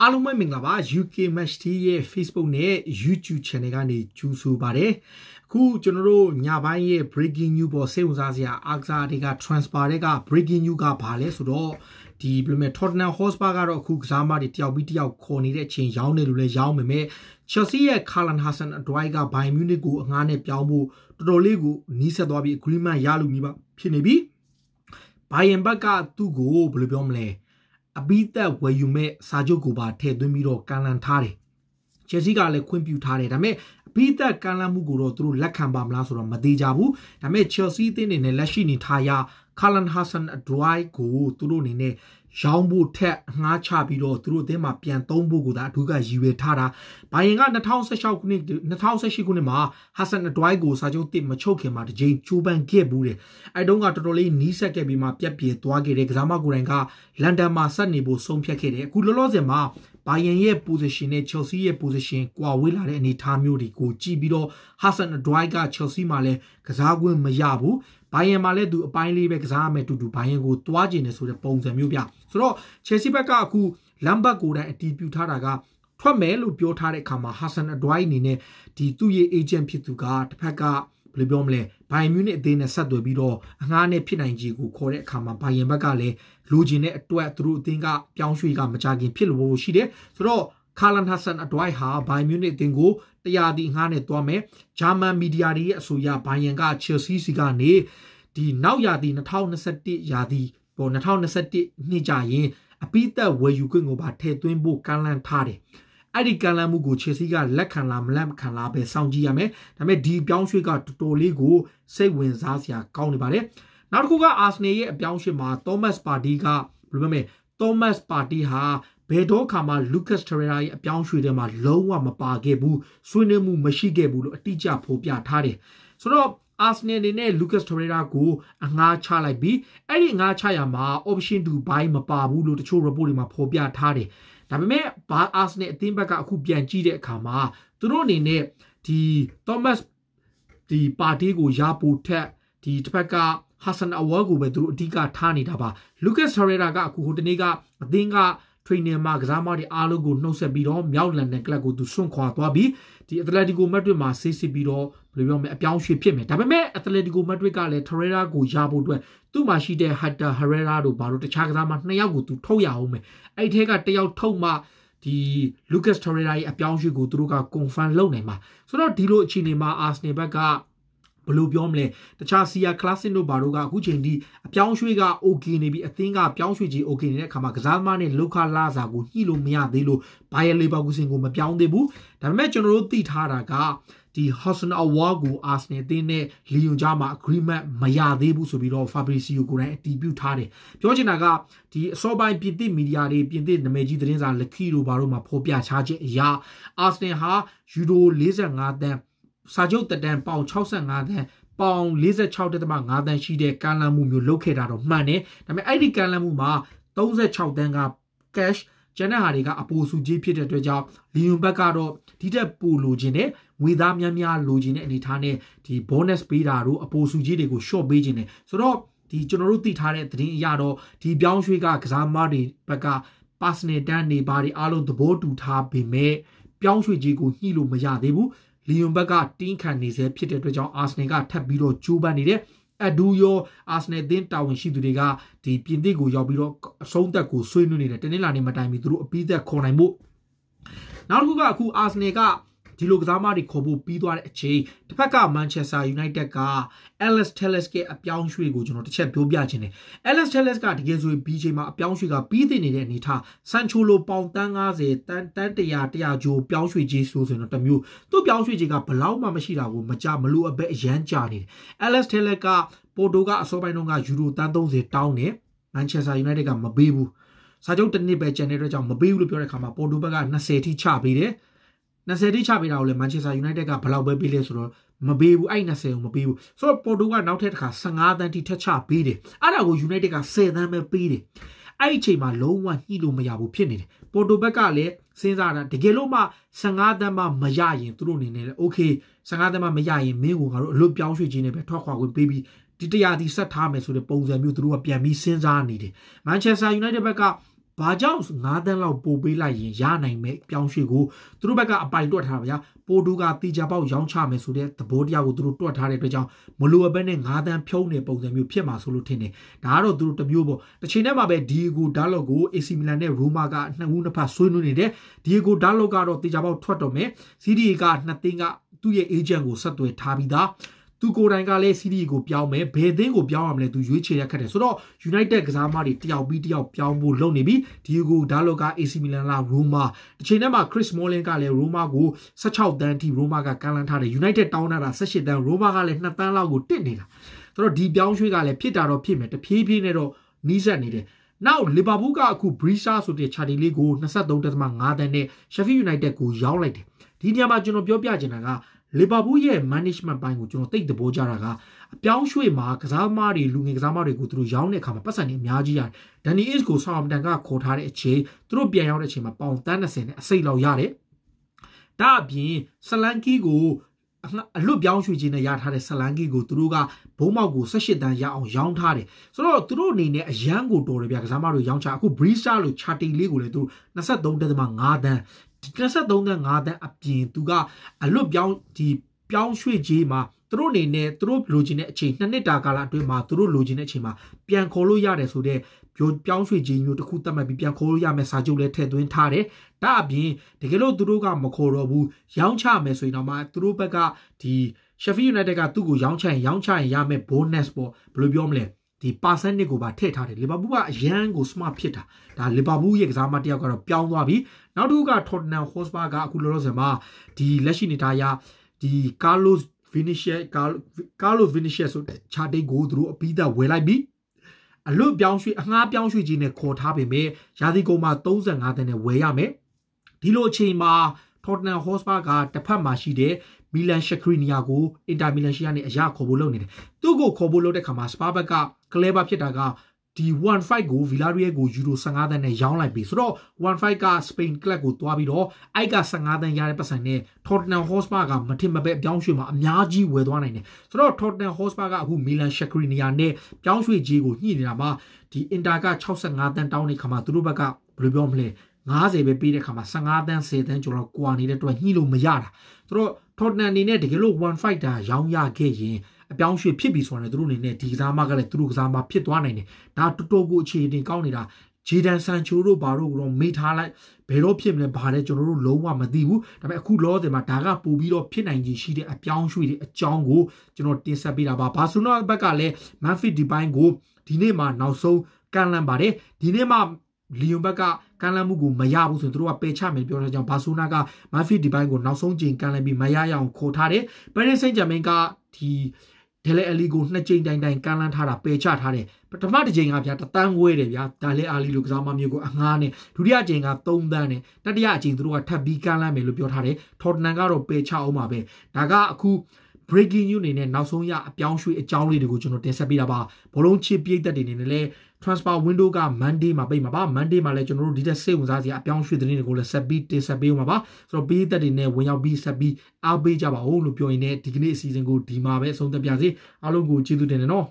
အားလုံးပဲမင်္ဂလာပါ UK Match Day ရဲ့ Facebook နဲ့ YouTube Channel ကနေကြိုဆိုပါတယ်အခုကျွန်တော်တို့ညပိုင်းရဲ့ breaking news ပေါ်စိတ်ဝင်စားစရာအားကစားတွေက transfer တွေက breaking news ကဘာလဲဆိုတော့ဒီဘယ်လိုလဲ Tottenham Hotspur ကတော့အခုကစားမတွေတယောက်ပြီးတယောက်ခေါ်နေတဲ့အချိန်ရောင်းနေလို့လဲရောင်းပေမဲ့ Chelsea ရဲ့ Callum Hudson အဒွိုက်က Bayern Munich ကိုအငှားနဲ့ပြောင်းဖို့တော်တော်လေးကိုနီးစပ်သွားပြီး agreement ရလို့မိပါဖြစ်နေပြီ Bayern ဘက်ကသူ့ကိုဘယ်လိုပြောမလဲအပိသက်ဝယ်ယူမဲ့စာချုပ်ကိုပါထည့်သွင်းပြီးတော့ကန့်လန့်ထားတယ်။ချယ်ဆီကလည်းခွင့်ပြုထားတယ်ဒါပေမဲ့အပိသက်ကန့်လန့်မှုကိုတော့သူတို့လက်ခံပါမလားဆိုတော့မသေးကြဘူး။ဒါပေမဲ့ချယ်ဆီအသင်းအနေနဲ့လက်ရှိနေထားရကာလန်ဟာဆန်အဒရိုက်ကိုသူတို့အနေနဲ့ရောင်းဖို့ထက်ငှားချပြီးတော့သူတို့အသင်းမှာပြန်သုံးဖို့ကိုဒါအထူးကရည်ရွယ်ထားတာ။ဘိုင်ယန်က2016ခုနှစ်2018ခုနှစ်မှာဟာဆန်အဒရိုက်ကိုစာချုပ်တစ်မချုပ်ခင်မှာတစ်ကြိမ်ချိုးပန်းခဲ့ဘူးတယ်။အဲတုန်းကတော်တော်လေးနီးစပ်ခဲ့ပြီးမှပြက်ပြေသွားခဲ့တယ်။ကစားမကိုယ်တိုင်ကလန်ဒန်မှာဆက်နေဖို့ဆုံးဖြတ်ခဲ့တယ်။အခုလောလောဆယ်မှာဘိုင်ယန်ရဲ့ position နဲ့ Chelsea ရဲ့ position ကွာဝေးလာတဲ့အနေအထားမျိုးတွေကိုကြည့်ပြီးတော့ Hassan Adwai က Chelsea မှာလည်းကစားကွင်းမရဘူးဘိုင်ယန်မှာလည်းသူအပိုင်းလေးပဲကစားရမယ်တူတူဘိုင်ယန်ကိုတွားကျင်တယ်ဆိုတဲ့ပုံစံမျိုးပြဆိုတော့ Chelsea ဘက်ကအခုလမ်ဘတ်ကိုယ်တိုင်အတီးပြူထားတာကထွက်မယ်လို့ပြောထားတဲ့အခါမှာ Hassan Adwai အနေနဲ့ဒီသူ့ရဲ့ agent ဖြစ်သူကတစ်ဖက်ကဘယ်လိုပြောမလဲဘိုင်မြူနစ်အသေးနဲ့ဆက်သွယ်ပြီးတော့အငှားနဲ့ဖြစ်နိုင်ကြီးကိုခေါ်တဲ့အခါမှာဘိုင်ယန်ဘက်ကလည်းလိုချင်တဲ့အတွက်သူတို့အသင်းကပြောင်းရွှေ့ကမကြခင်ဖြစ်လို့ရှိတယ်ဆိုတော့ကာလန်ဟတ်ဆန်အဒွိုင်ဟာဘိုင်မြူနစ်အသင်းကိုတရားဒီငှားနဲ့တွားမယ်ဂျာမန်မီဒီယာတွေရဲ့အဆိုအရဘိုင်ယန်ကချယ်ဆီစီကနေဒီနောက်ရာသီ2021ရာသီဟို2021နှစ်ကြရင်အပိသက်ဝယ်ယူခွင့်ကိုပါထည့်သွင်းဖို့ကမ်းလှမ်းထားတယ်အဲ့ဒီကံလမ်းမှုကို Chelsea ကလက်ခံလားမလက်ခံလားပဲစောင့်ကြည့်ရမယ်ဒါပေမဲ့ဒီပြောင်းရွှေ့ကတော်တော်လေးကိုစိတ်ဝင်စားစရာကောင်းနေပါတယ်နောက်တစ်ခုက Arsenal ရဲ့အပြောင်းရွှေ့မှာ Thomas Partey ကဘယ်လိုပြောမလဲ Thomas Partey ဟာဘယ်တော့ခါမှ Lucas Torreira ရဲ့အပြောင်းရွှေ့ထဲမှာလုံးဝမပါခဲ့ဘူးဆွေးနွေးမှုမရှိခဲ့ဘူးလို့အတိအကျဖော်ပြထားတယ်ဆိုတော့ Arsenal အနေနဲ့ Lucas Torreira ကိုအငှားချလိုက်ပြီးအဲ့ဒီငှားချရမှာ option 2 buy မပါဘူးလို့တချို့ report တွေမှာဖော်ပြထားတယ်ဒါပေမဲ့ဘာအာဆနယ်အသင်းဘက်ကအခုပြန်ကြည့်တဲ့အခါမှာသူတို့အနေနဲ့ဒီ Thomas ဒီပါတီကိုရဖို့ထက်ဒီတစ်ဖက်ကဟာဆန်အဝေါ်ကိုပဲသူတို့အဓိကထားနေတာပါ Lucas Torreira ကအခုဟိုတနေ့ကအသင်းက trainer မှာကစားမတွေအားလုံးကိုနှုတ်ဆက်ပြီးတော့မြောက်လန်ဒန်ကလပ်ကိုသူဆွန့်ခွာသွားပြီးဒီ Atletico Madrid မှာဆေးစစ်ပြီးတော့ဘယ်လိုပြောမလဲအပြောင်းရွှေ့ဖြစ်မယ်ဒါပေမဲ့ Atletico Madrid ကလည်း Torreira ကိုရဖို့အတွက်သူ့မှာရှိတဲ့ Hatta Herrera တို့ဘာလို့တခြားကစားမနှစ်ယောက်ကိုသူထုတ်ရအောင်မယ်အဲ့ဒီထဲကတစ်ယောက်ထုတ်မှဒီ Lucas Torreira ရဲ့အပြောင်းရွှေ့ကိုသူတို့က confirm လုပ်နိုင်မှာဆိုတော့ဒီလိုအခြေအနေမှာ Arsenal ဘက်ကဘလို့ပြောမလဲတခြားစီယာကလပ်စင်တို့ဘာတို့ကအခုချိန်ထိအပြောင်းရွှေ့က okay နေပြီအသင်းကပြောင်းရွှေ့ကြီး okay နေတဲ့အခါမှာကစားသမားနဲ့လောကလာစာကိုညှိလို့မရသေးလို့ Bayer Leverkusen ကိုမပြောင်းသေးဘူးဒါပေမဲ့ကျွန်တော်တို့သိထားတာကဒီ Hudson Award ကို Arsenal အသင်းနဲ့ Lyon ကြားမှာ agreement မရသေးဘူးဆိုပြီးတော့ Fabrizio ကိုယ်တိုင်အတည်ပြုထားတယ်ပြောချင်တာကဒီအစောပိုင်းပြင်သစ်မီဒီယာတွေပြင်သစ်နာမည်ကြီးသတင်းစာ Lucky တို့ဘာတို့မှာဖော်ပြထားခြင်းအရာ Arsenal ဟာ Euro 45တန်းစာချုပ်တက်တန်းပေါင်65တန်းပေါင်46.5တန်းရှိတဲ့ကမ်းလှမ်းမှုမျိုးလုပ်ခဲ့တာတော့မှန်တယ်ဒါပေမဲ့အဲ့ဒီကမ်းလှမ်းမှုမှာ36တန်းက cash ကျန်တဲ့ဟာတွေကအပိုစုကြီးဖြစ်တဲ့အတွက်ကြောင့်လီယွန်ဘက်ကတော့ဒီတက်ပိုလိုချင်တဲ့ငွေသားများများလိုချင်တဲ့အနေထားနဲ့ဒီ bonus ပေးတာတို့အပိုစုကြီးတွေကို short ပေးချင်တယ်ဆိုတော့ဒီကျွန်တော်တို့သိထားတဲ့သတင်းအရတော့ဒီပြောင်းရွှေ့ကကစားမားတွေဘက်က personal တန်းနေပါတွေအားလုံးသဘောတူထားပေမဲ့ပြောင်းရွှေ့ကြီးကိုညှိလို့မရသေးဘူးလီယွန်ဘက်ကတင်းခံနေစေဖြစ်တဲ့အတွက်ကြောင့်အာဆင်နယ်ကထပ်ပြီးတော့ကြိုးပမ်းနေတယ်အဒူယောအာဆနယ်အသင်းတာဝန်ရှိသူတွေကဒီပြင်သစ်ကိုရောက်ပြီးတော့အဆုံးသက်ကိုဆွေးနွေးနေတယ်တနင်္လာနေ့မတိုင်မီသူတို့အပြီးသက်ခေါ်နိုင်မှုနောက်တစ်ခုကအခုအာဆနယ်ကဒီလိုကစားမတွေခေါ်ဖို့ပြီးသွားတဲ့အချိန်တစ်ဖက်က Manchester United က Alex Telles ရဲ့အပြောင်းရွှေ့ကိုကျွန်တော်တစ်ချက်ပြောပြခြင်းတယ် Alex Telles ကတကယ်ဆိုရင် BJ မှာအပြောင်းရွှေ့ကပြီးတင်နေတဲ့အနေထား Sancho လိုပေါင်တန်း90တန်းတန်း100 100ဂျိုပြောင်းရွှေ့ကြီးဆိုဆိုရင်တော့တမျိုးသူ့ပြောင်းရွှေ့ကြီးကဘလောက်မှမရှိတာကိုမကြမလို့အပဲအရန်ကြာနေတယ် Alex Telles ကပိုတိုကအစောပိုင်းတုန်းကယူရိုတန်း30တောင်းတယ် Manchester United ကမပေးဘူးစာချုပ်တစ်နှစ်ပဲကျန်တဲ့အတွက်ကြောင့်မပေးဘူးလို့ပြောတဲ့ခါမှာပေါ်တိုဘက်က20ထိချပေးတယ်။20တိချပေးတာကိုလည်း Manchester United ကဘယ်လောက်ပဲပေးလဲဆိုတော့မပေးဘူးအဲ့20ကိုမပေးဘူးဆိုတော့ Porto ကနောက်ထပ်တစ်ခါ15တန်းထိထက်ချပေးတယ်အဲ့ဒါကို United က10တန်းပဲပေးတယ်အဲ့ဒီအချိန်မှာလုံးဝညှိလို့မရဘူးဖြစ်နေတယ်ပိုတိုဘက်ကလည်းစဉ်းစားတာတကယ်လို့မှ15တန်းမှမရရင်သူတို့အနေနဲ့လည်း okay 15တန်းမှမရရင်မင်းကိုငါတို့အလွတ်ပြောင်းရွှေ့ခြင်းနဲ့ပဲထွက်ခွာခွင့်ပေးပြီးဒီတရားဒီဆက်ထားမယ်ဆိုတဲ့ပုံစံမျိုးသူတို့ကပြန်ပြီးစဉ်းစားနေတယ် Manchester United ဘက်ကဘာကြောင့်9တန်းလောက်ပိုပေးလိုက်ရင်ရနိုင်မဲ့ပြောင်းရွှေ့ကိုသူတို့ဘက်ကအပိုင်တွက်ထားပါဗျာပိုတူကတီချာပေါက်ရောင်းချမယ်ဆိုတဲ့သဘောတရားကိုသူတို့တွက်ထားတဲ့အတွက်ကြောင့်မလိုအပ်ဘဲနဲ့9တန်းဖြုံးနေပုံစံမျိုးဖြစ်မှာဆိုလို့ထင်တယ်ဒါကတော့သူတို့တမျိုးပေါ့တစ်ချိန်တည်းမှာပဲဒီဂိုဒါလော့ကို AC Milan နဲ့ Roma ကနှစ်ဦးနှစ်ဖက်ဆွေးနွေးနေတယ်ဒီဂိုဒါလော့ကတော့တီချာပေါက်ထွက်တော့မယ် CDA ကနှစ်သိန်းကသူ့ရဲ့ agent ကိုဆက်သွယ်ထားပြီးသားသူကိုယ်တိုင်ကလည်း CD ကိုပြောင်းမယ်ဘယ်သင်းကိုပြောင်းရမလဲသူရွေးချယ်ရခက်တယ်ဆိုတော့ United ကစားမတွေတယောက်ပြီးတယောက်ပြောင်းဖို့လုပ်နေပြီဒီကိုဒါလောက AC Milan လာ Roma တစ်ချိန်တည်းမှာ Chris Smalling ကလည်း Roma ကို16တန်းထိ Roma ကကန်လန်းထားတယ် United တောင်းတာ18တန်း Roma ကလည်း2တန်းလောက်ကိုတစ်နေတာဆိုတော့ဒီပြောင်းရွှေ့ကလည်းဖြစ်တာတော့ဖြစ်မယ်တဖြည်းဖြည်းနဲ့တော့နီးစပ်နေတယ်နောက်လီဗာပူးကအခု Brisa ဆိုတဲ့ Charlie Lee ကို23.5တန်းနဲ့ Sheffield United ကိုရောင်းလိုက်တယ်ဒီနေရာမှာကျွန်တော်ပြောပြချင်တာကလီဗာပူးရဲ့ management ပိုင်းကိုကျွန်တော်သိတဲ့ဘောကြတာကအပြောင်းရွှေ့မှာကစားသမားတွေလူငယ်ကစားသမားတွေကိုသူတို့ရောင်းတဲ့အခါမှာပတ်စံတွေအများကြီးရတယ်။ Danny Ings ကို Southampton ကခေါ်ထားတဲ့အချိန်သူတို့ပြန်ရောက်တဲ့အချိန်မှာပေါင်တန်း20နဲ့အစိတ်လောက်ရတယ်။ဒါအပြင်ဆလန်ကီကိုအလွတ်ပြောင်းရွှေ့ခြင်းနဲ့ရထားတဲ့ဆလန်ကီကိုသူတို့ကဘုံမောက်ကို18တန်းရအောင်ရောင်းထားတယ်ဆိုတော့သူတို့အနေနဲ့အရန်ကိုတော်တယ်ဗျာကစားမတို့ရောင်းချအခု Brisa လို့ Charting လေးကိုလည်းသူ23.5တန်း23တန်း5တန်းအပြင်သူကအလွတ်ပြောင်းဒီပြောင်းရွှေ့ကြီးမှာသူတို့အနေနဲ့သူတို့လိုချင်တဲ့အချိန်နှစ်နှစ်တာကာလအတွင်းမှာသူတို့လိုချင်တဲ့အချိန်မှာပြန်ခေါ်လို့ရတယ်ဆိုတော့ပြောင်းရွှေ့ခြင်းမျိုးတစ်ခုသတ်မှတ်ပြီးပြန်ခေါ်လို့ရမယ်စာချုပ်လည်းထည့်သွင်းထားတယ်။ဒါအပြင်တကယ်လို့သူတို့ကမခေါ်တော့ဘူးရောင်းချမယ်ဆိုရင်တော့မှသူတို့ဘက်ကဒီ Sheffield United ကသူ့ကိုရောင်းချရင်ရောင်းချရင်ရမယ် bonus ပေါ့ဘယ်လိုပြောမလဲ။ဒီ percentage ကိုပါထည့်ထားတယ်လီဗာပူးကအရန်ကို smart ဖြစ်တာဒါလီဗာပူးရဲ့ကစားမတယောက်ကတော့ပြောင်းသွားပြီနောက်တစ်ခုက Tottenham Hotspur ကအခုလောလောဆယ်မှာဒီလက်ရှိနေသားရဒီ Carlos Vinicius Carlos Vinicius ဆိုတဲ့ charting ကိုသူတို့အပြီးသားဝယ်လိုက်ပြီအလွတ်ပြောင်းရွှေ့အငှားပြောင်းရွှေ့ကြီးနဲ့ခေါ်ထားပေမဲ့ရာသီကုန်မှာ35သန်းနဲ့ဝယ်ရမယ်ဒီလိုအချိန်မှာ Tottenham Hotspur ကတစ်ဖက်မှာရှိတဲ့မီလန်ရှခရီနီယာကိုအင်တာမီလန်ရှိကနေအရခေါ်ဖို့လုပ်နေတယ်သူ့ကိုခေါ်ဖို့လုပ်တဲ့ခါမှာစပါဘက်ကကလဲဘာဖြစ်တာကဒီ1-5ကိုဗီလာရီယယ်ကိုယူရို15သန်းနဲ့ရောင်းလိုက်ပြီဆိုတော့1-5ကစပိန်ကလပ်ကိုသွားပြီးတော့အိုက်က15သန်းရတဲ့ပတ်စံနဲ့ Tottenham Hotspur ကမထင်မပဲအပြောင်းရွှေ့မှာအများကြီးဝယ်သွားနိုင်တယ်ဆိုတော့ Tottenham Hotspur ကအခု Milan Skriniar နဲ့ပြောင်းရွှေ့ကြီးကိုညှိနေတာမှာဒီ Inter က65သန်းတောင်းနေခါမှာသူတို့ဘက်ကဘယ်လိုပြောမလဲ90ပဲပေးတဲ့ခါမှာ15သန်း10သန်းကျော်တော့ကွာနေတဲ့အတွက်ညှိလို့မရတာဆိုတော့ထော်တနန်အနေနဲ့တကယ်လို့1 fighter ရောင်းရခဲ့ရင်အပြောင်းရွှေ့ဖြစ်ပြီဆိုတာနဲ့သူတို့အနေနဲ့ဒီကစားမကလည်းသူတို့ကစားမဖြစ်သွားနိုင်တယ်ဒါတော်တော်ကိုအခြေအနေကောင်းနေတာဂျေဒန်ဆန်ချိုတို့ဘာတို့ကတော့မိထားလိုက်ဘယ်တော့ဖြစ်မလဲဘာလဲကျွန်တော်တို့လုံးဝမသိဘူးဒါပေမဲ့အခုလောဆယ်မှာဒါကပို့ပြီးတော့ဖြစ်နိုင်ခြင်းရှိတဲ့အပြောင်းရွှေ့တဲ့အကြောင်းကိုကျွန်တော်တင်ဆက်ပေးတာပါဘာဆိုနာဘက်ကလည်းမန်ဖစ်ဒီပိုင်းကိုဒီနေ့မှနောက်ဆုံးကန်လန့်ပါတယ်ဒီနေ့မှလီယွန်ဘက်ကကမ်းလှမ်းမှုကိုမရဘူးဆိုရင်သူတို့ကပယ်ချမယ်ပြောထားကြောင်းဘာဆိုနာကမာဖီဒီပိုင်းကိုနောက်ဆုံးချိန်ကမ်းလှမ်းပြီးမရရအောင်ခေါ်ထားတယ်။ပရီစိန့်ဂျမင်ကဒီဒဲလေအလီကိုနှစ်ကြိမ်တိုင်တိုင်ကမ်းလှမ်းထားတာပယ်ချထားတယ်ပထမတစ်ကြိမ်ကဗျာတန်းခွဲတယ်ဗျာဒါလေအာလီလိုကစားမမျိုးကိုအငားနဲ့ဒုတိယကြိမ်က3တန်းနဲ့တတိယအကြိမ်သူတို့ကထပ်ပြီးကမ်းလှမ်းမယ်လို့ပြောထားတယ်ထော်တနန်ကတော့ပယ်ချအောင်ပါပဲဒါကအခု breaking news အနေနဲ့နောက်ဆုံးရအပြောင်းရွှေ့အကြောင်းလေးတွေကိုကျွန်တော်တင်ဆက်ပေးတာပါဘလုံးချစ်ပြိသက်တွေအနေနဲ့လည်း transfer window က monday မှာပိတ်မှာပါ monday မှာလည်းကျွန်တော်တို့ဒီတက်စိတ်ဝင်စားစရာအပြောင်းရွှေ့သတင်းတွေကိုလည်းဆက်ပြီးတင်ဆက်ပေးဦးမှာပါဆိုတော့ပြိသက်တွေနဲ့ဝင်ရောက်ပြီးဆက်ပြီးအားပေးကြပါဦးလို့ပြောရင်းနဲ့ဒီကနေ့အစီအစဉ်ကိုဒီမှာပဲအဆုံးသတ်ပါစေအားလုံးကိုကျေးဇူးတင်တယ်နော်